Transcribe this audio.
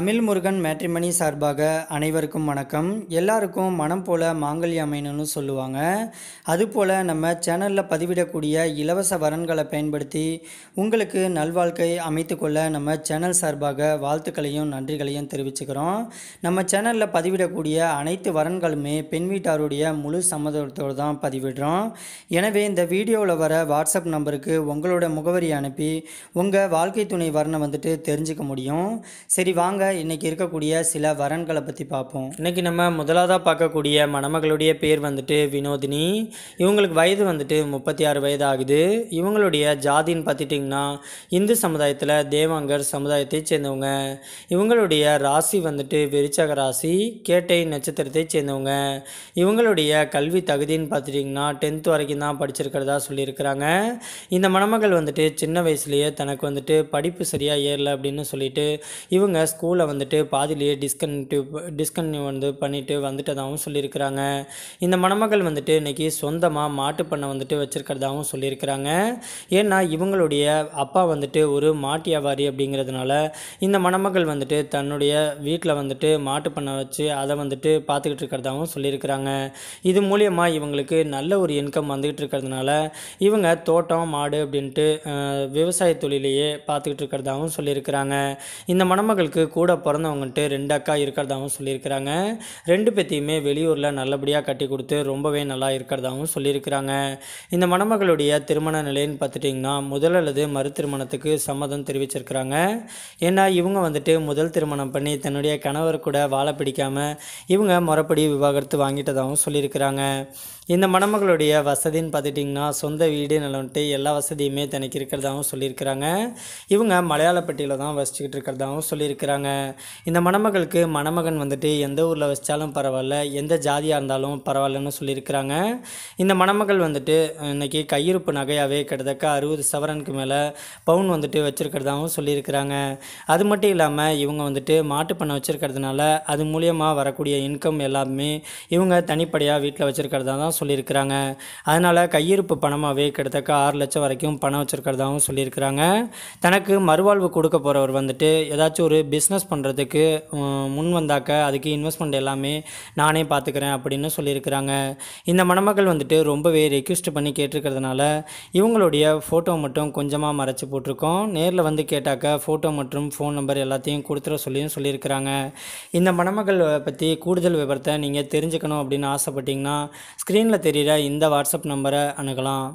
Tamil Murugan matrimony சார்பாக அனைவருக்கும் வணக்கம் எல்லாருக்கும் மனம் போல மாங்கல்ய அமையணும்னு சொல்லுவாங்க அதுபோல் நம்ம சேனலில் பதிவிடக்கூடிய இலவச வரன்களை பயன்படுத்தி உங்களுக்கு நல்வாழ்க்கை அமைத்துக்கொள்ள நம்ம சேனல் சார்பாக வாழ்த்துக்களையும் நன்றிகளையும் தெரிவிச்சுக்கிறோம் நம்ம சேனலில் பதிவிடக்கூடிய அனைத்து வரன்களுமே பெண் வீட்டாருடைய முழு சம்மதத்தோடு தான் பதிவிடுறோம் எனவே இந்த வீடியோவில் வர வாட்ஸ்அப் நம்பருக்கு உங்களோட முகவரி அனுப்பி உங்கள் வாழ்க்கை துணை வரனை வந்துட்டு தெரிஞ்சுக்க முடியும் சரி வாங்க இன்றைக்கி இருக்கக்கூடிய சில வரன்களை பற்றி பார்ப்போம் இன்றைக்கி நம்ம முதலாவதாக பார்க்கக்கூடிய மணமகளுடைய பேர் வந்துட்டு வினோதினி இவங்களுக்கு வயது வந்துட்டு முப்பத்தி ஆறு வயது ஆகுது இவங்களுடைய ஜாதின்னு பார்த்துட்டிங்கன்னா இந்து சமுதாயத்தில் தேவாங்கர் சமுதாயத்தை சேர்ந்தவங்க இவங்களுடைய ராசி வந்துட்டு வெறிச்சக ராசி கேட்டை நட்சத்திரத்தை சேர்ந்தவங்க இவங்களுடைய கல்வி தகுதின்னு பார்த்துட்டிங்கன்னா டென்த் வரைக்கும் தான் படிச்சிருக்கிறதா சொல்லியிருக்கிறாங்க இந்த மணமகள் வந்துட்டு சின்ன வயசுலேயே தனக்கு வந்துட்டு படிப்பு சரியாக ஏறல அப்படின்னு சொல்லிட்டு இவங்க ஸ்கூல் ஸ்கூலில் வந்துட்டு பாதிலேயே டிஸ்கன்டியூ டிஸ்கன்டியூ வந்து பண்ணிவிட்டு வந்துட்டதாகவும் சொல்லியிருக்கிறாங்க இந்த மணமகள் வந்துட்டு இன்றைக்கி சொந்தமாக மாட்டு பண்ணை வந்துட்டு வச்சுருக்கிறதாகவும் சொல்லியிருக்கிறாங்க ஏன்னா இவங்களுடைய அப்பா வந்துட்டு ஒரு மாட்டு வியாபாரி அப்படிங்கிறதுனால இந்த மணமகள் வந்துட்டு தன்னுடைய வீட்டில் வந்துட்டு மாட்டு பண்ணை வச்சு அதை வந்துட்டு பார்த்துக்கிட்டு இருக்கிறதாகவும் சொல்லியிருக்கிறாங்க இது மூலியமாக இவங்களுக்கு நல்ல ஒரு இன்கம் வந்துக்கிட்டு இருக்கிறதுனால இவங்க தோட்டம் மாடு அப்படின்ட்டு விவசாய தொழிலையே பார்த்துக்கிட்டு இருக்கிறதாகவும் சொல்லியிருக்கிறாங்க இந்த மணமகளுக்கு கூட பிறந்தவங்கன்ட்டு ரெண்டு அக்கா இருக்கிறதாகவும் சொல்லியிருக்கிறாங்க ரெண்டு பேத்தையுமே வெளியூரில் நல்லபடியாக கட்டி கொடுத்து ரொம்பவே நல்லா இருக்கிறதாகவும் சொல்லியிருக்கிறாங்க இந்த மணமகளுடைய திருமண நிலைன்னு பார்த்துட்டிங்கன்னா முதல் அல்லது மறு திருமணத்துக்கு சம்மதம் தெரிவிச்சிருக்கிறாங்க ஏன்னா இவங்க வந்துட்டு முதல் திருமணம் பண்ணி தன்னுடைய கணவர் கூட வாழ பிடிக்காமல் இவங்க முறைப்படி விவாகரத்து வாங்கிட்டதாகவும் சொல்லியிருக்கிறாங்க இந்த மணமகளுடைய வசதின்னு பார்த்துட்டிங்கன்னா சொந்த வீடு நிலவன்ட்டு எல்லா வசதியுமே தனக்கு இருக்கிறதாகவும் சொல்லியிருக்கிறாங்க இவங்க மலையாளப்பட்டியில் தான் வசிச்சுக்கிட்டு இருக்கிறதாகவும் சொல்லியிருக்கிறாங்க இந்த மணமகளுக்கு மணமகன் வந்துட்டு எந்த ஊரில் வச்சாலும் பரவாயில்ல எந்த ஜாதியாக இருந்தாலும் பரவாயில்லன்னு சொல்லியிருக்கிறாங்க இந்த மணமகள் வந்துட்டு இன்றைக்கி கையிருப்பு நகையாகவே கிட்டத்தக்க அறுபது சவரனுக்கு மேலே பவுன் வந்துட்டு வச்சுருக்கிறதாகவும் சொல்லியிருக்கிறாங்க அது மட்டும் இல்லாமல் இவங்க வந்துட்டு மாட்டு பண்ணை வச்சுருக்கிறதுனால அது மூலியமாக வரக்கூடிய இன்கம் எல்லாமே இவங்க தனிப்படையாக வீட்டில் வச்சுருக்கிறதா தான் சொல்லியிருக்கிறாங்க அதனால் கையிருப்பு பணமாகவே கிட்டத்தக்க ஆறு லட்சம் வரைக்கும் பணம் வச்சுருக்கிறதாகவும் சொல்லியிருக்கிறாங்க தனக்கு மறுவாழ்வு கொடுக்க போகிறவர் வந்துட்டு ஏதாச்சும் ஒரு பிஸ்னஸ் இன்வெஸ்ட் பண்ணுறதுக்கு முன் வந்தாக்க அதுக்கு இன்வெஸ்ட்மெண்ட் எல்லாமே நானே பார்த்துக்கிறேன் அப்படின்னு சொல்லியிருக்கிறாங்க இந்த மணமகள் வந்துட்டு ரொம்பவே ரெக்வெஸ்ட் பண்ணி கேட்டிருக்கிறதுனால இவங்களுடைய ஃபோட்டோ மட்டும் கொஞ்சமாக மறைச்சி போட்டிருக்கோம் நேரில் வந்து கேட்டாக்க ஃபோட்டோ மற்றும் ஃபோன் நம்பர் எல்லாத்தையும் கொடுத்துட சொல்லியும் சொல்லியிருக்கிறாங்க இந்த மணமகள் பற்றி கூடுதல் விவரத்தை நீங்கள் தெரிஞ்சுக்கணும் அப்படின்னு ஆசைப்பட்டீங்கன்னா ஸ்க்ரீனில் தெரிகிற இந்த வாட்ஸ்அப் நம்பரை அணுகலாம்